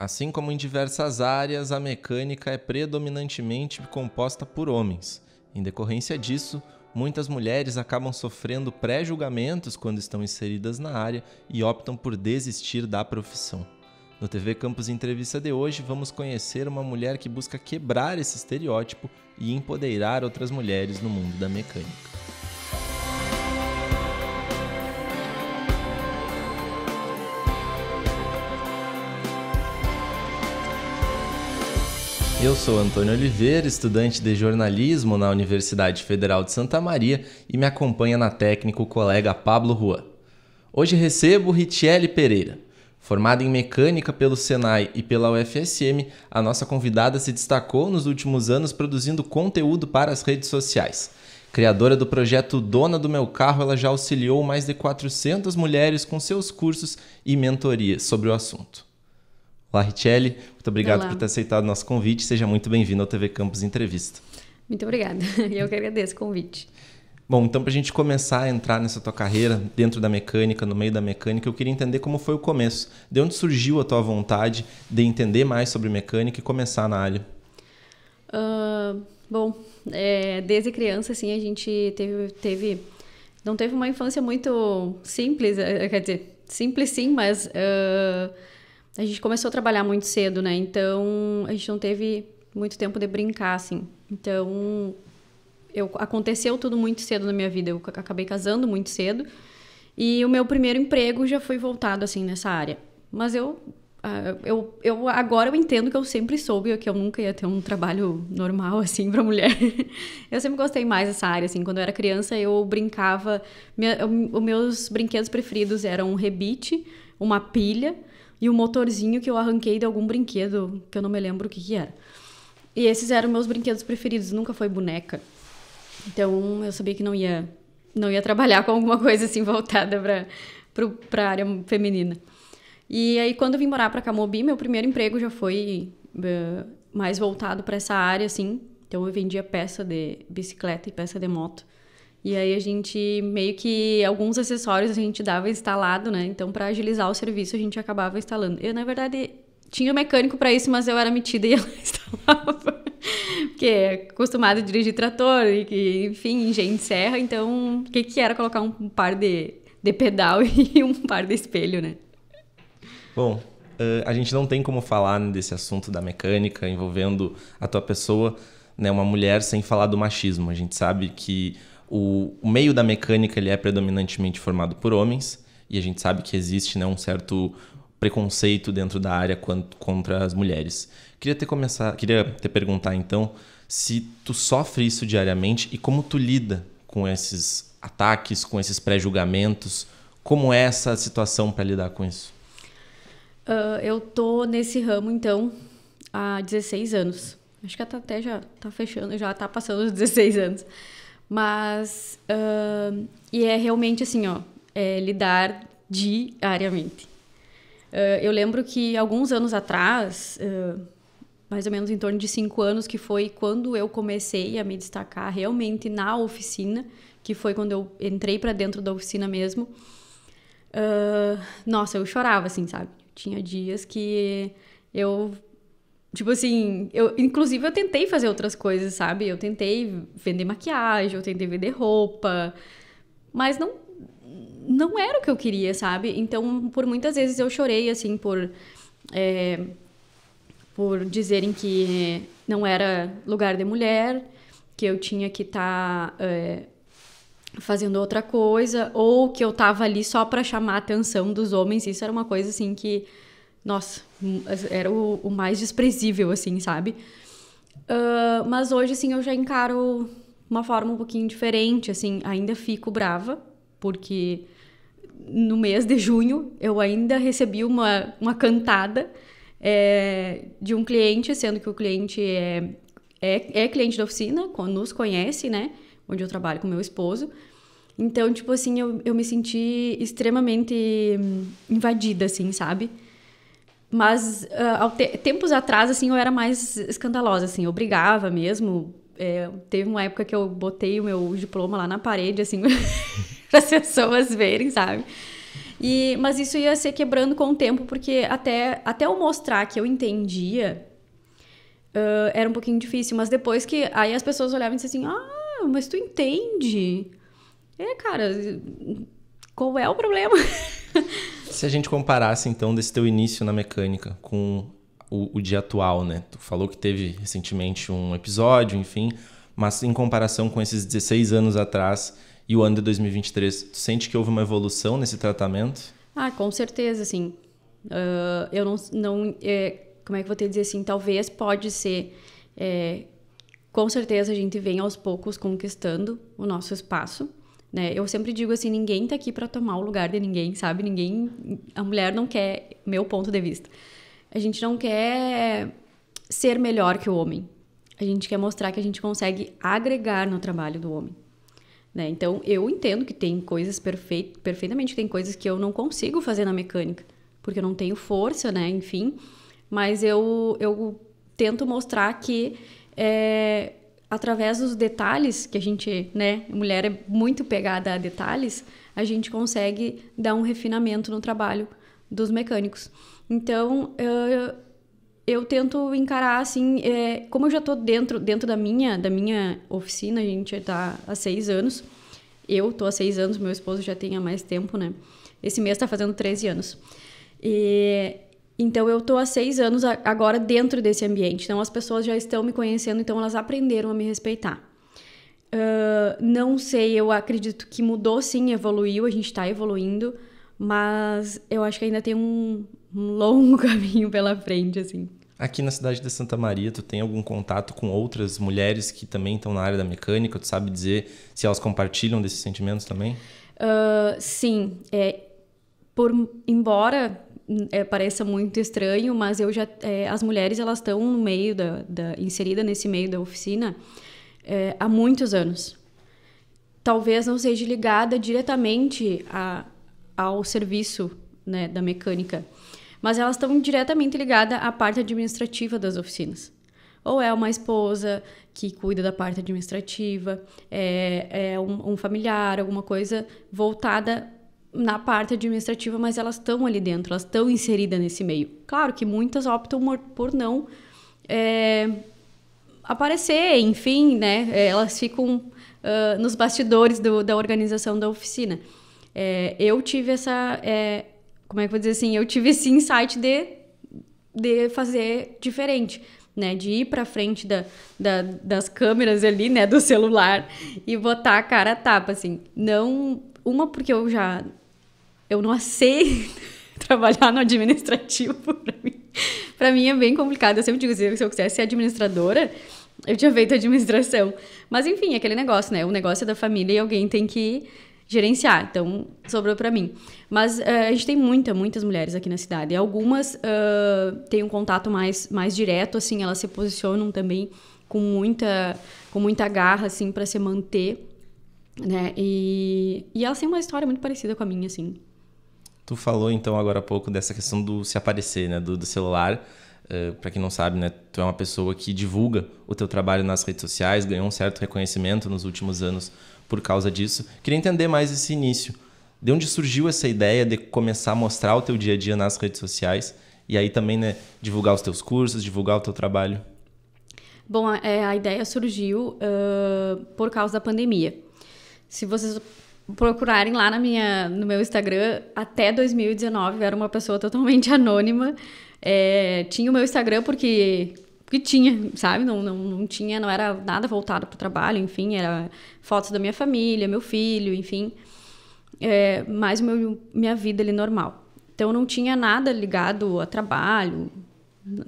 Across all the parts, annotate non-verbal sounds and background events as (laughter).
Assim como em diversas áreas, a mecânica é predominantemente composta por homens. Em decorrência disso, muitas mulheres acabam sofrendo pré-julgamentos quando estão inseridas na área e optam por desistir da profissão. No TV Campus Entrevista de hoje, vamos conhecer uma mulher que busca quebrar esse estereótipo e empoderar outras mulheres no mundo da mecânica. Eu sou Antônio Oliveira, estudante de jornalismo na Universidade Federal de Santa Maria e me acompanha na técnica o colega Pablo Juan. Hoje recebo Ritiele Pereira. Formada em mecânica pelo Senai e pela UFSM, a nossa convidada se destacou nos últimos anos produzindo conteúdo para as redes sociais. Criadora do projeto Dona do Meu Carro, ela já auxiliou mais de 400 mulheres com seus cursos e mentorias sobre o assunto. Olá, Richelle. Muito obrigado Olá. por ter aceitado o nosso convite. Seja muito bem-vindo ao TV Campus Entrevista. Muito obrigada. (laughs) Eu que agradeço o convite. Bom, então para a gente começar a entrar nessa tua carreira dentro da mecânica, no meio da mecânica, eu queria entender como foi o começo. De onde surgiu a tua vontade de entender mais sobre mecânica e começar na área? Uh, bom, é, desde criança, assim, a gente teve, teve... Não teve uma infância muito simples, é, quer dizer, simples sim, mas... Uh, a gente começou a trabalhar muito cedo, né? Então a gente não teve muito tempo de brincar, assim. Então eu, aconteceu tudo muito cedo na minha vida. Eu acabei casando muito cedo e o meu primeiro emprego já foi voltado assim nessa área. Mas eu ah, eu, eu agora eu entendo que eu sempre soube que eu nunca ia ter um trabalho normal (laughs) assim para mulher. eu sempre gostei mais dessa área assim. Quando eu era criança eu brincava, minha, eu, os meus brinquedos preferidos eram um rebite, uma pilha e o um motorzinho que eu arranquei de algum brinquedo, que eu não me lembro o que, que era. E esses eram meus brinquedos preferidos, nunca foi boneca. Então eu sabia que não ia não ia trabalhar com alguma (laughs) coisa assim voltada para para área feminina. E aí quando eu vim morar para Camobi, meu primeiro emprego já foi uh, mais voltado para essa área assim. Então eu vendia peça de bicicleta e peça de moto e aí a gente meio que alguns acessórios a gente dava instalado, né? Então para agilizar o serviço a gente acabava instalando. Eu na verdade tinha um mecânico para isso, mas eu era metida e (laughs) ela instalava. Porque é acostumado a dirigir trator e que, enfim, gente serra, então o que que era colocar um par de de pedal (laughs) e um par de espelho, né? Bom, eh, a gente não tem como falar né, desse assunto da mecânica envolvendo a tua pessoa, né, uma mulher sem falar do machismo. A gente sabe que o, o meio da mecânica ele é predominantemente formado por homens e a gente sabe que existe né, um certo preconceito dentro da área quanto, contra as mulheres. Queria ter começar, queria te perguntar então se tu sofre isso diariamente e como tu lida com esses ataques, com esses pré-julgamentos, como é essa situação para lidar com isso? Uh, eu tô nesse ramo então há 16 anos. Acho que até já tá fechando, já tá passando os 16 anos. Mas. Uh, e é realmente assim, ó. É lidar diariamente. Uh, eu lembro que alguns anos atrás, uh, mais ou menos em torno de cinco anos, que foi quando eu comecei a me destacar realmente na oficina, que foi quando eu entrei para dentro da oficina mesmo. Uh, nossa, eu chorava assim, sabe? Tinha dias que eu Tipo assim, eu inclusive eu tentei fazer outras coisas, sabe? Eu tentei vender maquiagem, eu tentei vender roupa, mas não não era o que eu queria, sabe? Então, por muitas vezes eu chorei assim por é, por dizerem que não era lugar de mulher, que eu tinha que estar tá, é, fazendo outra coisa, ou que eu tava ali só para chamar a atenção dos homens. Isso era uma coisa assim que nossa, era o, o mais desprezível, assim, sabe? Uh, mas hoje, assim, eu já encaro uma forma um pouquinho diferente, assim, ainda fico brava, porque no mês de junho eu ainda recebi uma, uma cantada é, de um cliente, sendo que o cliente é, é, é cliente da oficina, nos conhece, né? Onde eu trabalho com meu esposo. Então, tipo assim, eu, eu me senti extremamente invadida, assim, sabe? Mas uh, te tempos atrás, assim, eu era mais escandalosa, assim, eu brigava mesmo. É, teve uma época que eu botei o meu diploma lá na parede, assim, (laughs) para as pessoas verem, sabe? E, mas isso ia ser quebrando com o tempo, porque até, até eu mostrar que eu entendia, uh, era um pouquinho difícil. Mas depois que. Aí as pessoas olhavam e diziam assim: ah, mas tu entende? É, cara, qual é o problema? (laughs) (laughs) Se a gente comparasse, então, desse teu início na mecânica com o, o, dia atual, né? Tu falou que teve recentemente um episódio, enfim, mas em comparação com esses 16 anos atrás e o ano de 2023, tu sente que houve uma evolução nesse tratamento? Ah, com certeza, sim. Uh, eu não... não é, como é que eu vou te dizer assim? Talvez pode ser... É, com certeza a gente vem aos poucos conquistando o nosso espaço, né? Eu sempre digo assim, ninguém tá aqui para tomar o lugar de ninguém, sabe? Ninguém, a mulher não quer meu ponto de vista. A gente não quer ser melhor que o homem. A gente quer mostrar que a gente consegue agregar no trabalho do homem. Né? Então, eu entendo que tem coisas perfeit, perfeitamente, tem coisas que eu não consigo fazer na mecânica, porque eu não tenho força, né? Enfim, mas eu, eu tento mostrar que é, através dos detalhes que a gente, né, mulher é muito pegada a detalhes, a gente consegue dar um refinamento no trabalho dos mecânicos. Então, eu, eu tento encarar assim, é, como eu já estou dentro, dentro da minha, da minha oficina, a gente está há seis anos. Eu estou há seis anos, meu esposo já tem há mais tempo, né? Esse mês está fazendo 13 anos. E então eu tô há seis anos agora dentro desse ambiente. Então as pessoas já estão me conhecendo, então elas aprenderam a me respeitar. Uh, não sei, eu acredito que mudou sim, evoluiu, a gente está evoluindo, mas eu acho que ainda tem um, um longo (laughs) caminho pela frente, assim. Aqui na cidade de Santa Maria, tu tem algum contato com outras mulheres que também estão na área da mecânica? Tu sabe dizer se elas compartilham desses sentimentos também? Uh, sim. É, por, embora é, pareça muito estranho, mas eu já é, as mulheres elas estão no meio da, da inserida nesse meio da oficina é, há muitos anos. Talvez não seja ligada diretamente a, ao serviço né, da mecânica, mas elas estão diretamente ligadas à parte administrativa das oficinas ou é uma esposa que cuida da parte administrativa, é, é um, um, familiar, alguma coisa voltada na parte administrativa, mas elas estão ali dentro, elas estão inseridas nesse meio. Claro que muitas optam por não é, aparecer, enfim, né? É, elas ficam uh, nos bastidores do, da organização da oficina. É, eu tive essa, é, como é que eu vou dizer assim? Eu tive esse insight de, de fazer diferente. Né, de ir para frente da, da, das câmeras ali, né, do celular e botar a cara a tapa, assim. Não uma porque eu já eu não aceito (laughs) trabalhar no administrativo (laughs) para mim. Pra mim é bem complicado. Eu sempre digo assim, se eu quisesse ser administradora, eu tinha feito administração. Mas enfim, é aquele negócio, né? O negócio é da família e alguém tem que gerenciar. Então, sobrou para mim. Mas uh, a gente tem muita, muitas mulheres aqui na cidade. E algumas uh, têm um contato mais, mais direto, assim, elas se posicionam também com muita, com muita garra, assim, para se manter, né? E, e elas têm uma história muito parecida com a minha, assim. Tu falou então agora há pouco dessa questão do se aparecer, né, do, do celular. Uh, eh, para quem não sabe, né, tu é uma pessoa que divulga o teu trabalho nas redes sociais, ganhou um certo reconhecimento nos últimos anos por causa disso. Queria entender mais esse início. De onde surgiu essa ideia de começar a mostrar o teu dia a dia nas redes sociais e aí também né, divulgar os teus cursos, divulgar o teu trabalho? Bom, a, é, a ideia surgiu uh, por causa da pandemia. Se vocês procurarem lá na minha, no meu Instagram, até 2019 eu era uma pessoa totalmente (laughs) anônima. É, tinha o meu Instagram porque, porque tinha, sabe? Não, não, não tinha, não era nada voltado para o trabalho, enfim, era fotos da minha família, meu filho, enfim. É, mais meu, minha vida ali normal. Então não tinha nada ligado a trabalho,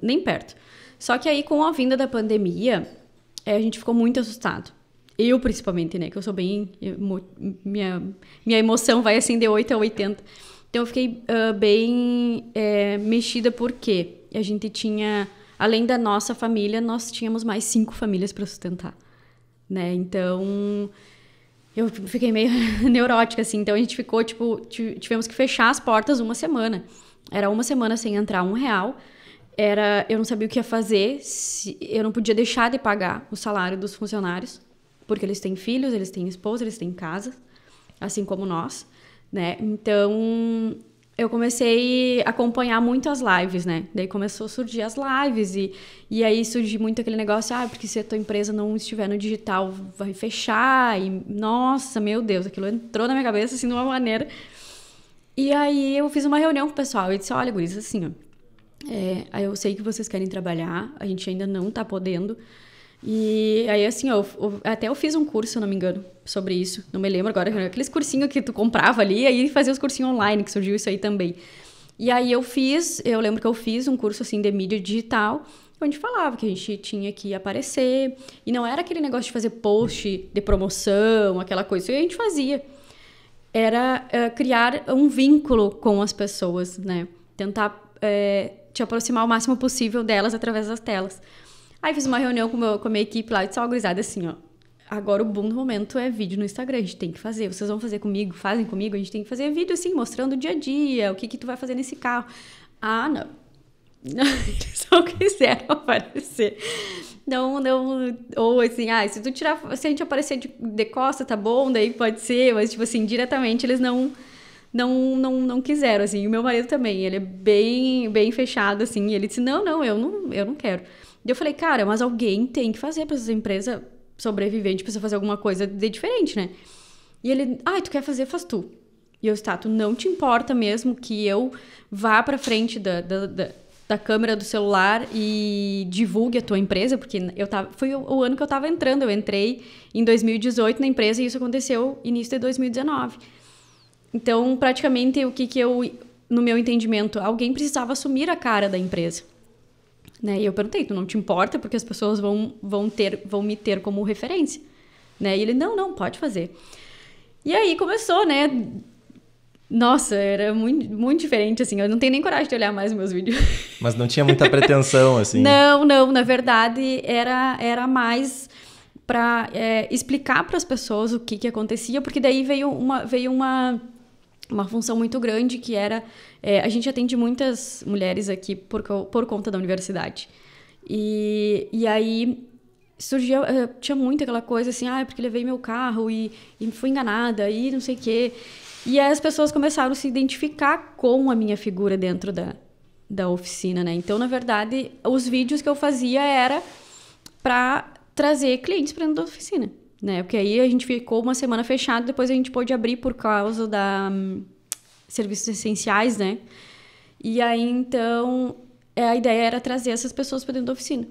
nem perto. Só que aí com a vinda da pandemia, é, a gente ficou muito assustado eu, principalmente, né? Que eu sou bem. Eh, minha, minha emoção vai assim de 8 a 80. Então, eu fiquei uh, bem é, mexida porque a gente tinha. Além da nossa família, nós tínhamos mais cinco famílias para sustentar, né? Então. Eu fiquei meio (laughs) neurótica, assim. Então a gente ficou, tipo, tivemos que fechar as portas uma semana. Era uma semana sem entrar um real. Era, eu não sabia o que ia fazer, se, eu não podia deixar de pagar o salário dos funcionários, porque eles têm filhos, eles têm esposa, eles têm casa, assim como nós, né? Então, eu comecei a acompanhar muito as lives, né? Daí começou a surgir as lives e, e aí surgiu muito aquele negócio, ah, porque se a tua empresa não estiver no digital, vai fechar e nossa, meu Deus, aquilo entrou na minha cabeça assim de uma maneira. E aí eu fiz uma reunião com o pessoal e disse, olha, guris, assim, ó, é, eu sei que vocês querem trabalhar, a gente ainda não tá podendo, e aí, assim, eu, eu, até eu fiz um curso, se não me engano, sobre isso. Não me lembro agora. Aqueles cursinhos que tu comprava ali, aí fazia os cursinhos online, que surgiu isso aí também. E aí eu fiz, eu lembro que eu fiz um curso, assim, de mídia digital, onde falava que a gente tinha que aparecer. E não era aquele negócio de fazer post de promoção, aquela coisa. que a gente fazia. Era eh, criar um vínculo com as pessoas, né? Tentar... Eh, te aproximar o máximo possível delas através das telas. Aí fiz uma reunião com, meu, com a minha equipe lá e disse, ó, assim, ó. Agora o boom do momento é vídeo no Instagram, a gente tem que fazer. Vocês vão fazer comigo, fazem comigo, a gente tem que fazer vídeo assim, mostrando o dia a dia, o que que tu vai fazer nesse carro. Ah, não. não (laughs) eles não quiseram aparecer. Não, não. Ou assim, ah, se tu tirar. Se a gente aparecer de, de costa, tá bom, daí pode ser, mas tipo assim, diretamente eles não não, não, não quiseram, assim. E o meu marido também, ele é bem, bem fechado, assim. ele disse, não, não, eu não, eu não quero e eu falei, cara, mas alguém tem que fazer para essa empresa sobreviver, a tipo, gente precisa fazer alguma coisa de diferente, né? E ele, ai, ah, tu quer fazer, faz tu. E eu, tá, tu não te importa mesmo que eu vá pra frente da, da, da, da câmera do celular e divulgue a tua empresa? Porque eu tava, foi o, o, ano que eu tava entrando, eu entrei em 2018 na empresa e isso aconteceu início de 2019. Então, praticamente, o que que eu, no meu entendimento, alguém precisava assumir a cara da empresa né? E eu perguntei, tu não te importa porque as pessoas vão, vão, ter, vão me ter como referência, né? E ele, não, não, pode fazer. E aí começou, né? Nossa, era muito, muito diferente, assim. Eu não tenho nem coragem de olhar mais meus vídeos. (laughs) Mas não tinha muita pretensão, assim. não, não. Na verdade, era, era mais para é, eh, explicar para as pessoas o que, que acontecia, porque daí veio uma, veio uma uma função muito grande que era. É, a gente atende muitas mulheres aqui por, por conta da universidade. E, e aí surgia. Eh, tinha muito aquela coisa assim, ah, é porque levei meu carro e, e fui enganada e não sei o quê. E aí as pessoas começaram a se identificar com a minha figura dentro da, da oficina, né? Então, na verdade, os vídeos que eu fazia era para trazer clientes para dentro da oficina né? Porque aí a gente ficou uma semana fechado, depois a gente pôde abrir por causa da um, serviços essenciais, né? E aí então é, a ideia era trazer essas pessoas para dentro da oficina.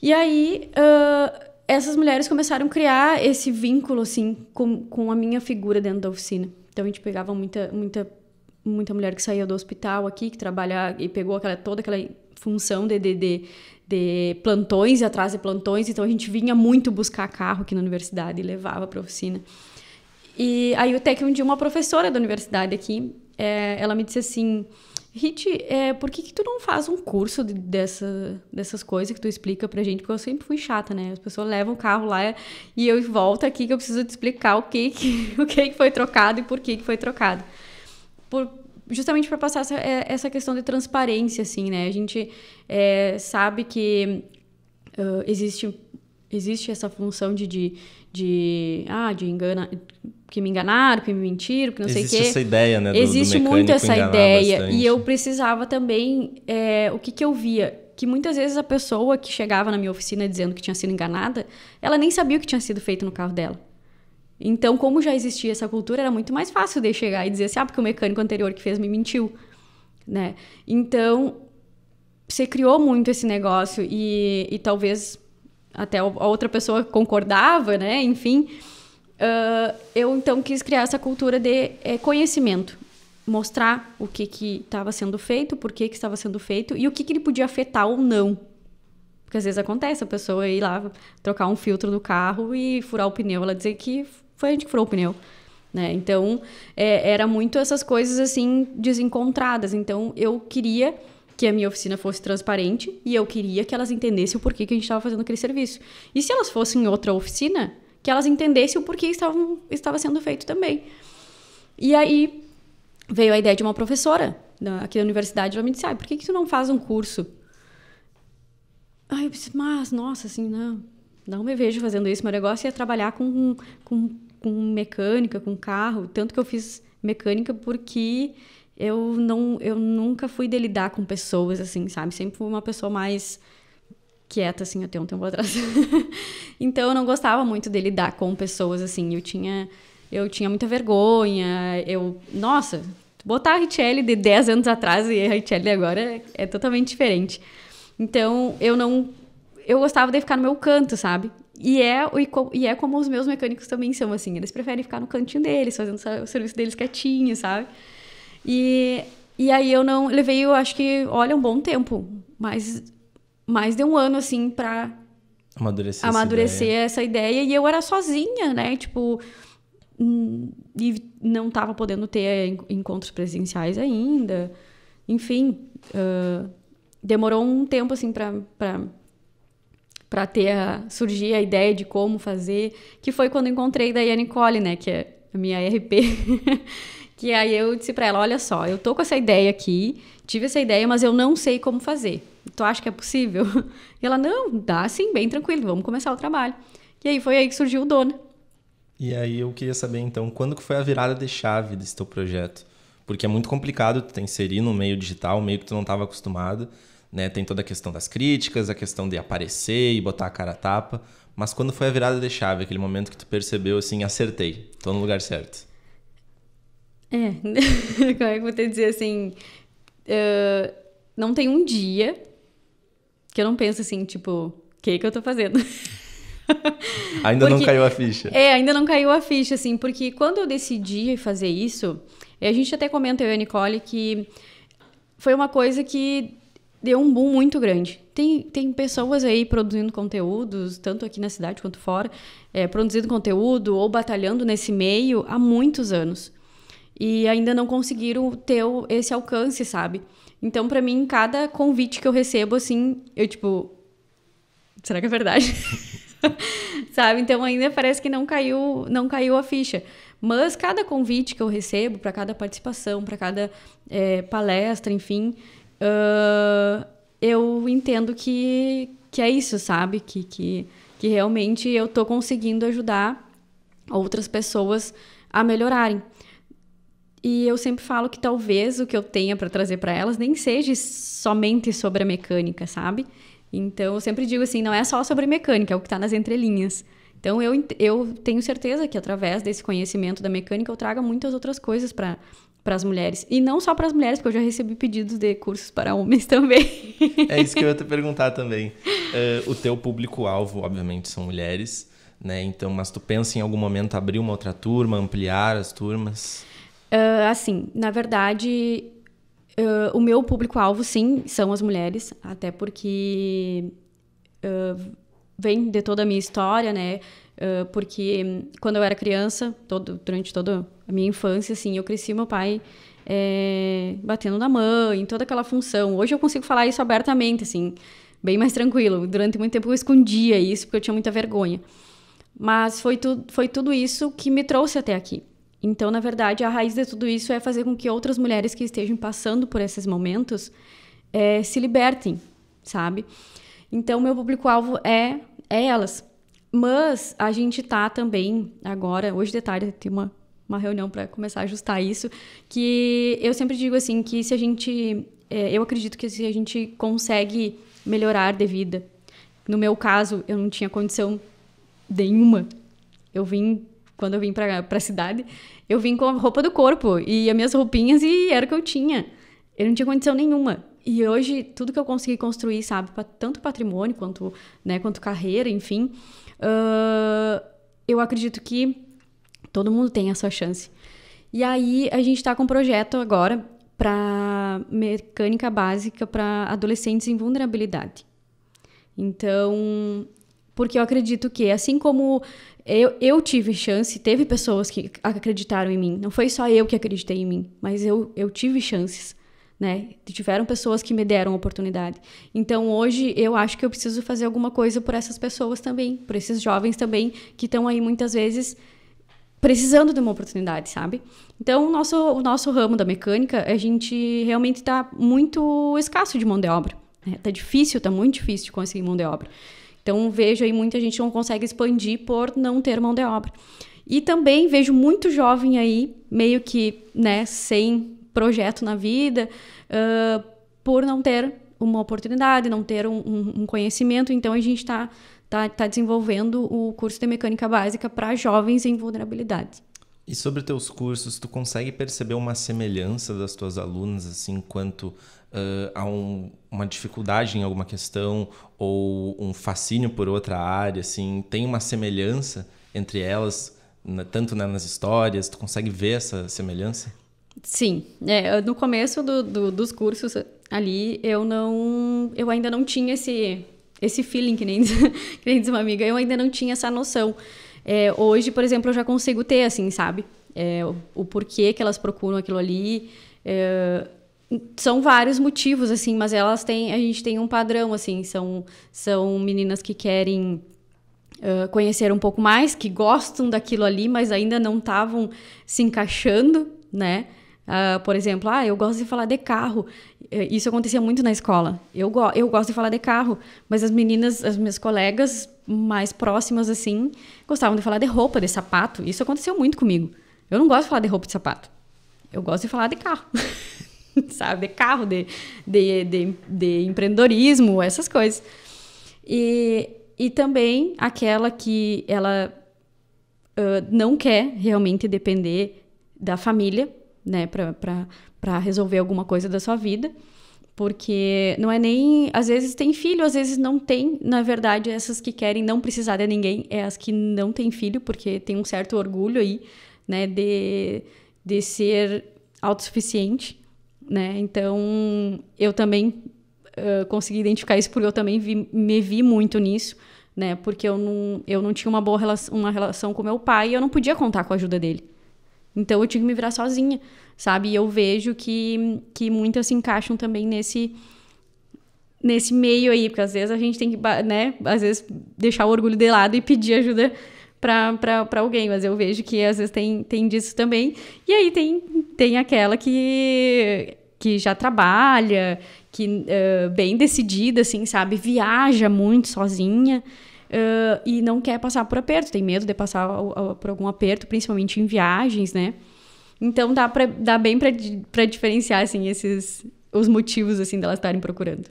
E aí uh, essas mulheres começaram a criar esse vínculo assim com, com a minha figura dentro da oficina. Então a gente pegava muita muita muita mulher que saía do hospital aqui, que trabalha e pegou aquela toda aquela função de, de, de, de plantões e atrás de plantões, então a gente vinha muito buscar carro aqui na universidade e levava para oficina. E aí até que um dia uma professora da universidade aqui, é, ela me disse assim, Rit, é, por que, que, tu não faz um curso de, dessa, dessas coisas que tu explica a gente? Porque eu sempre fui chata, né? As pessoas levam o carro lá e eu volto aqui que eu preciso te explicar o que, que, (laughs) o que, que foi trocado e por que, que foi trocado. Por, justamente para passar essa, é, essa, questão de transparência, assim, né? A gente é, sabe que uh, existe, existe essa função de, de, de, ah, de engana, que me enganaram, que me mentiram, que não existe sei o quê. Existe essa ideia, né? Do, existe do muito essa ideia. Bastante. E eu precisava também, é, o que, que eu via? Que muitas vezes a pessoa que chegava na minha oficina dizendo que tinha sido enganada, ela nem sabia o que tinha sido feito no carro dela. Então, como já existia essa cultura, era muito mais fácil de chegar e dizer assim, ah, porque o mecânico anterior que fez me mentiu, né? Então, você criou muito esse negócio e, e talvez até a outra pessoa concordava, né? Enfim, uh, eu então quis criar essa cultura de é, conhecimento. Mostrar o que que estava sendo feito, por que que estava sendo feito e o que que ele podia afetar ou não, porque às vezes acontece a pessoa ir lá trocar um filtro do carro e furar o pneu, ela dizer que foi a gente que furou o pneu. Né? Então, é, era muito essas coisas assim desencontradas. Então, eu queria que a minha oficina fosse transparente e eu queria que elas entendessem o porquê que a gente estava fazendo aquele serviço. E se elas fossem em outra oficina, que elas entendessem o porquê estavam, estava sendo feito também. E aí veio a ideia de uma professora da, aqui da universidade, ela me disse: ah, por que, que tu não faz um curso? Aí eu disse: mas, nossa, assim, não, não me vejo fazendo isso. Meu negócio é trabalhar com, com com mecânica, com carro, tanto que eu fiz mecânica porque eu não eu nunca fui de lidar com pessoas assim, sabe? Sempre fui uma pessoa mais quieta assim até um tempo atrás. (laughs) então eu não gostava muito de lidar com pessoas assim, eu tinha eu tinha muita vergonha, eu nossa, botar a Richelle de 10 anos atrás e a Richelle agora é, é totalmente diferente. Então eu não eu gostava de ficar no meu canto, sabe? E é, e é como os meus mecânicos também são, assim. Eles preferem ficar no cantinho deles, fazendo o serviço deles quietinho, sabe? E, e aí eu não... Levei, eu acho que, olha, um bom tempo. Mas mais de um ano, assim, pra... Amadurecer, amadurecer essa, ideia. essa ideia. E eu era sozinha, né? Tipo... E não tava podendo ter encontros presenciais ainda. Enfim... Uh, demorou um tempo, assim, pra... pra para ter a, surgir a ideia de como fazer, que foi quando encontrei daí a Nicole, né, que é a minha RP. (laughs) que aí eu disse para ela, olha só, eu tô com essa ideia aqui, tive essa ideia, mas eu não sei como fazer. Tu acha que é possível? (laughs) E ela, não, dá sim, bem tranquilo, vamos começar o trabalho. E aí foi aí que surgiu o Dona. E aí eu queria saber então, quando que foi a virada de chave desse teu projeto? Porque é muito complicado tu te inserir no meio digital, meio que tu não estava acostumado. Né? Tem toda a questão das críticas, a questão de aparecer e botar a cara a tapa. Mas quando foi a virada de chave, aquele momento que tu percebeu assim, acertei, tô no lugar certo? É, (laughs) como é que eu vou te dizer assim? Uh, não tem um dia que eu não penso assim, tipo, o que, que eu tô fazendo? (laughs) ainda porque, não caiu a ficha. É, ainda não caiu a ficha, assim, porque quando eu decidi fazer isso, a gente até comenta, eu e a Nicole, que foi uma coisa que deu um boom muito grande. Tem, tem pessoas aí produzindo conteúdos, tanto aqui na cidade quanto fora, é, produzindo conteúdo ou batalhando nesse meio há muitos anos. E ainda não conseguiram ter esse alcance, sabe? Então, para mim, cada convite que eu recebo, assim, eu tipo. Será que é verdade? (laughs) sabe? Então ainda parece que não caiu, não caiu a ficha. Mas cada convite que eu recebo, para cada participação, para cada é, palestra, enfim, uh, eu entendo que, que é isso, sabe? Que, que, que realmente eu tô conseguindo ajudar outras pessoas a melhorarem. E eu sempre falo que talvez o que eu tenha para trazer para elas nem seja somente sobre a mecânica, sabe? Então eu sempre digo assim, não é só sobre mecânica, é o que está nas entrelinhas. Então eu, eu tenho certeza que através desse conhecimento da mecânica eu traga muitas outras coisas para para as mulheres. E não só para as mulheres, porque eu já recebi pedidos de cursos para homens também. é isso que eu ia te perguntar também. Uh, o teu público-alvo, obviamente, são mulheres, né? Então, mas tu pensa em algum momento abrir uma outra turma, ampliar as turmas? Uh, assim, na verdade, uh, o meu público-alvo, sim, são as mulheres, até porque vem de toda a minha história, né? Ah, porque quando eu era criança, todo, durante toda a minha infância, assim, eu cresci meu pai é, batendo na mãe, toda aquela função. Hoje eu consigo falar isso abertamente, assim, bem mais tranquilo. Durante muito tempo eu escondia isso porque eu tinha muita vergonha. Mas foi, tu, foi tudo isso que me trouxe até aqui. Então, na verdade, a raiz de tudo isso é fazer com que outras mulheres que estejam passando por esses momentos é, se libertem, sabe? Então, meu público-alvo é, é elas. Mas a gente tá também agora, hoje de tarde tem uma, uma reunião para começar a ajustar isso, que eu sempre digo assim que se a gente, é, eu acredito que se a gente consegue melhorar de vida, no meu caso eu não tinha condição nenhuma, eu vim quando eu vim para a cidade, eu vim com a roupa do corpo e as minhas roupinhas e era o que eu tinha. Eu não tinha condição nenhuma. E hoje tudo que eu consegui construir, sabe, tanto patrimônio quanto, né, quanto carreira, enfim, Uh, eu acredito que todo mundo tem a sua chance. E aí a gente está com um projeto agora para mecânica básica para adolescentes em vulnerabilidade. Então, porque eu acredito que, assim como eu, eu tive chance, teve pessoas que acreditaram em mim. Não foi só eu que acreditei em mim, mas eu, eu tive chances né? Tiveram pessoas que me deram oportunidade. Então hoje eu acho que eu preciso fazer alguma coisa por essas pessoas também, por esses jovens também que estão aí muitas vezes precisando de uma oportunidade, sabe? Então o nosso o nosso ramo da mecânica a gente realmente está muito escasso de mão de obra. Né? Tá difícil, tá muito difícil de conseguir mão de obra. Então vejo aí muita gente não consegue expandir por não ter mão de obra. E também vejo muito jovem aí meio que, né, sem projeto na vida, uh, por não ter uma oportunidade, não ter um, um, um conhecimento. Então a gente está tá, tá desenvolvendo o curso de mecânica básica para jovens em vulnerabilidade. E sobre teus cursos, tu consegue perceber uma semelhança das tuas alunas, assim, quanto uh, a um, uma dificuldade em alguma questão ou um fascínio por outra área, assim, tem uma semelhança entre elas, tanto né, nas histórias, tu consegue ver essa semelhança? Sim, é, no começo do, do, dos cursos ali eu não, eu ainda não tinha esse esse feeling que nem, (laughs) que nem diz uma amiga, eu ainda não tinha essa noção. É, hoje, por exemplo, eu já consigo ter assim, sabe, é, o, o, porquê que elas procuram aquilo ali. É, são vários motivos assim, mas elas têm, a gente tem um padrão assim, são são meninas que querem Uh, conhecer um pouco mais, que gostam daquilo ali, mas ainda não estavam se encaixando, né? Uh, por exemplo, ah, eu gosto de falar de carro. Eh, isso acontecia muito na escola. Eu, go eu gosto de falar de carro, mas as meninas, as minhas colegas mais próximas, assim, gostavam de falar de roupa, de sapato. Isso aconteceu muito comigo. Eu não gosto de falar de roupa de sapato. Eu gosto de falar de carro. (laughs) Sabe? De carro, de, de, de, de empreendedorismo, essas coisas. E, e também aquela que ela uh, não quer realmente depender da família né, para resolver alguma coisa da sua vida. Porque não é nem. Às vezes tem filho, às vezes não tem. Na verdade, essas que querem não precisar de ninguém é as que não têm filho, porque tem um certo orgulho aí, né, de, de ser autossuficiente, né? Então, eu também uh, consegui identificar isso porque eu também vi, me vi muito nisso, né? Porque eu não, eu não tinha uma boa relação, uma relação com meu pai e eu não podia contar com a ajuda dele. Então eu tinha que me virar sozinha, sabe? E eu vejo que, que muitas se encaixam também nesse nesse meio aí, porque às vezes a gente tem que, né, às vezes deixar o orgulho de lado e pedir ajuda para alguém, mas eu vejo que às vezes tem, tem disso também. E aí tem, tem aquela que, que já trabalha, que uh, bem decidida, assim, sabe, viaja muito sozinha uh, e não quer passar por aperto, tem medo de passar por algum aperto, principalmente em viagens, né? Então dá, pra, dá bem para diferenciar assim esses os motivos assim delas de estarem procurando.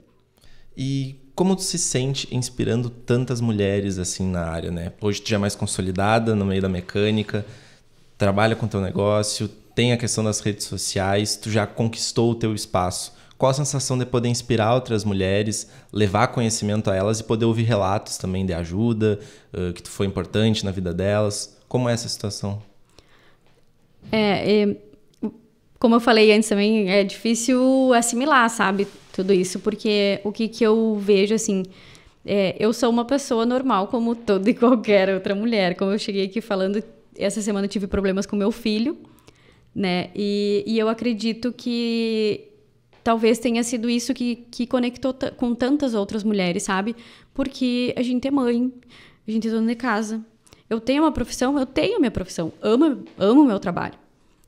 E como tu se sente inspirando tantas mulheres assim na área, né? Hoje tu já é mais consolidada no meio da mecânica, trabalha com teu negócio, tem a questão das redes sociais, tu já conquistou o teu espaço. Qual a sensação de poder inspirar outras mulheres, levar conhecimento a elas e poder ouvir relatos também de ajuda, uh, que foi importante na vida delas? Como é essa situação? É, é, como eu falei antes também, é difícil assimilar, sabe, tudo isso, porque o que, que eu vejo, assim, é, eu sou uma pessoa normal, como toda e qualquer outra mulher. Como eu cheguei aqui falando, essa semana eu tive problemas com meu filho, né? E, e eu acredito que talvez tenha sido isso que, que conectou com tantas outras mulheres, sabe? Porque a gente é mãe, a gente é dona de casa. Eu tenho uma profissão, eu tenho a minha profissão. Amo, amo o meu trabalho.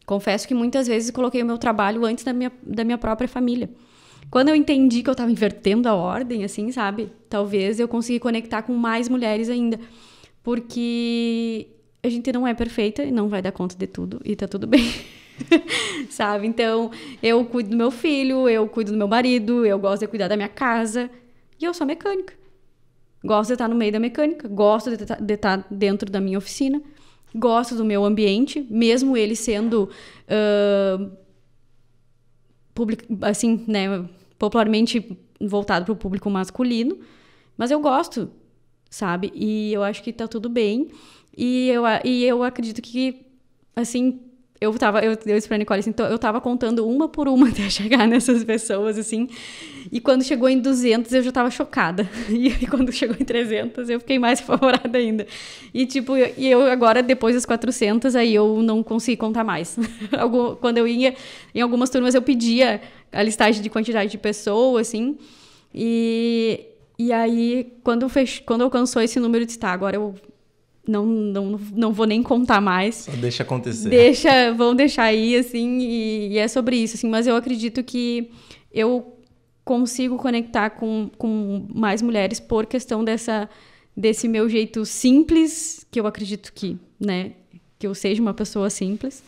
Confesso que muitas vezes coloquei o meu trabalho antes da minha, da minha própria família. Quando eu entendi que eu estava invertendo a ordem, assim, sabe? Talvez eu consegui conectar com mais mulheres ainda. Porque a gente não é perfeita e não vai dar conta de tudo, e tá tudo bem. (laughs) (laughs) sabe? Então, eu cuido do meu filho, eu cuido do meu marido, eu gosto de cuidar da minha casa. E eu sou mecânica. Gosto de estar no meio da mecânica, gosto de, de estar dentro da minha oficina, gosto do meu ambiente, mesmo ele sendo. Uh, public, assim, né? Popularmente voltado para o público masculino. Mas eu gosto, sabe? E eu acho que tá tudo bem. E eu, e eu acredito que, assim, eu tava, eu, eu disse pra Nicole assim, então eu tava contando uma por uma (laughs) até chegar nessas pessoas, assim, e quando chegou em 200 eu já tava chocada, (laughs) e quando chegou em 300 eu fiquei mais (laughs) apavorada ainda, e tipo, eu, e eu agora, depois das 400, aí eu não consegui contar mais, quando eu ia, em algumas turmas eu pedia a listagem de quantidade de pessoas, assim, e, e aí, quando, fech... quando alcançou esse número de tá, agora eu não, não, não vou nem contar mais. Só deixa acontecer. Deixa, vão deixar aí, assim, e, e, é sobre isso, assim. Mas eu acredito que eu consigo conectar com, com mais mulheres por questão dessa, desse meu jeito simples, que eu acredito que, né, que eu seja uma pessoa simples,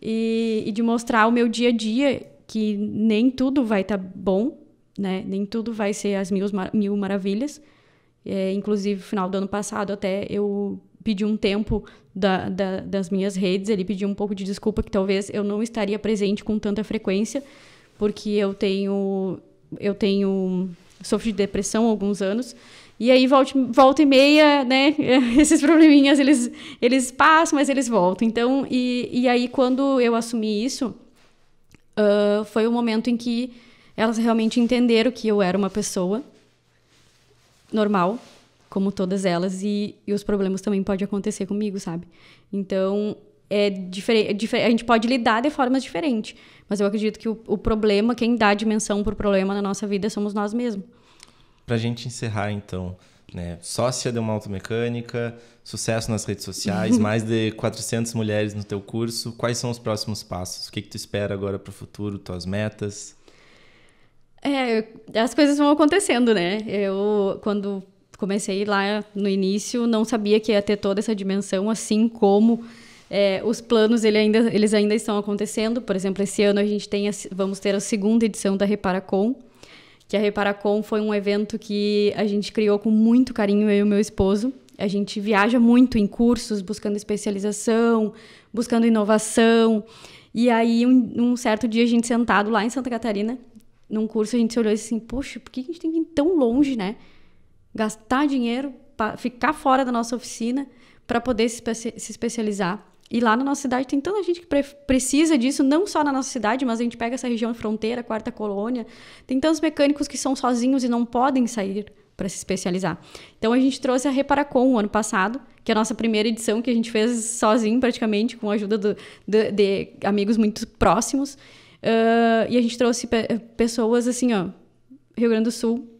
e, e de mostrar o meu dia a dia, que nem tudo vai estar tá bom, né, nem tudo vai ser as mil, mil maravilhas. É, inclusive, no final do ano passado, até eu pediu um tempo da, da, das minhas redes, ele pediu um pouco de desculpa que talvez eu não estaria presente com tanta frequência, porque eu tenho eu tenho sofro de depressão há alguns anos. E aí volta, volta e meia, né? (laughs) Esses probleminhas eles eles passam, mas eles voltam. Então e, e aí quando eu assumi isso, uh, foi o momento em que elas realmente entenderam que eu era uma pessoa normal, como todas elas, e, e os problemas também podem acontecer comigo, sabe? Então, é diferente, é a gente pode lidar de formas diferentes, mas eu acredito que o, o problema, quem dá dimensão para o problema na nossa vida somos nós mesmos. Para a gente encerrar, então, né? sócia de uma automecânica, sucesso nas redes sociais, (laughs) mais de 400 mulheres no teu curso. Quais são os próximos passos? O que, que tu espera agora para o futuro, tuas metas? É, as coisas vão acontecendo, né? Eu, quando comecei lá no início, não sabia que ia ter toda essa dimensão, assim como é, os planos ele ainda, eles ainda estão acontecendo. Por exemplo, esse ano a gente tem a, vamos ter a segunda edição da Reparacom, que a Reparacom foi um evento que a gente criou com muito carinho, eu e meu esposo. A gente viaja muito em cursos, buscando especialização, buscando inovação. E aí, um, um certo dia, a gente sentado lá em Santa Catarina, num curso, a gente se olhou assim, poxa, por que a gente tem que ir tão longe, né? gastar dinheiro, ficar fora da nossa oficina para poder se, se especializar. E lá na nossa cidade tem tanta gente que pre precisa disso, não só na nossa cidade, mas a gente pega essa região fronteira, quarta colônia. Tem tantos mecânicos que são sozinhos e não podem sair para se especializar. Então a gente trouxe a Reparacom o ano passado, que é a nossa primeira edição que a gente fez sozinho, praticamente, com a ajuda do, de, de, amigos muito próximos. Uh, e a gente trouxe pe pessoas assim, ó, Rio Grande do Sul,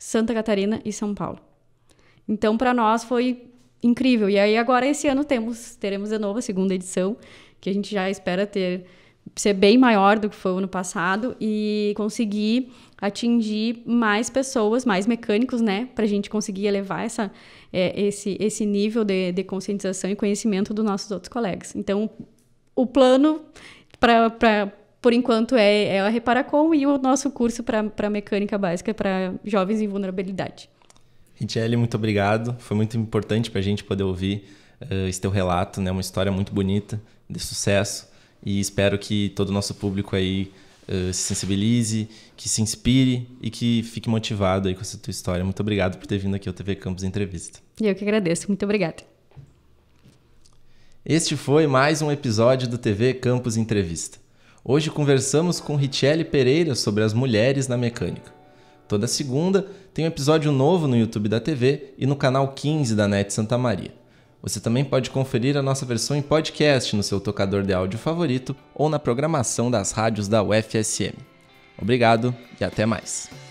Santa Catarina e São Paulo. Então, para nós foi incrível. E aí agora esse ano temos teremos de novo a segunda edição, que a gente já espera ter ser bem maior do que foi o ano passado e conseguir atingir mais pessoas, mais mecânicos, né, para a gente conseguir elevar essa, é, esse, esse nível de, de conscientização e conhecimento dos nossos outros colegas. Então, o plano para por enquanto é, é a Reparacom e o nosso curso para mecânica básica para jovens em vulnerabilidade. Richelle, muito obrigado. Foi muito importante para a gente poder ouvir uh, esse teu relato, né? Uma história muito bonita, de sucesso. E espero que todo o nosso público aí uh, se sensibilize, que se inspire e que fique motivado aí com essa tua história. Muito obrigado por ter vindo aqui ao TV Campus Entrevista. E eu que agradeço. Muito obrigada. Este foi mais um episódio do TV Campus Entrevista. Hoje conversamos com Richelle Pereira sobre as mulheres na mecânica. Toda segunda tem um episódio novo no YouTube da TV e no canal 15 da NET Santa Maria. Você também pode conferir a nossa versão em podcast no seu tocador de áudio favorito ou na programação das rádios da UFSM. Obrigado e até mais.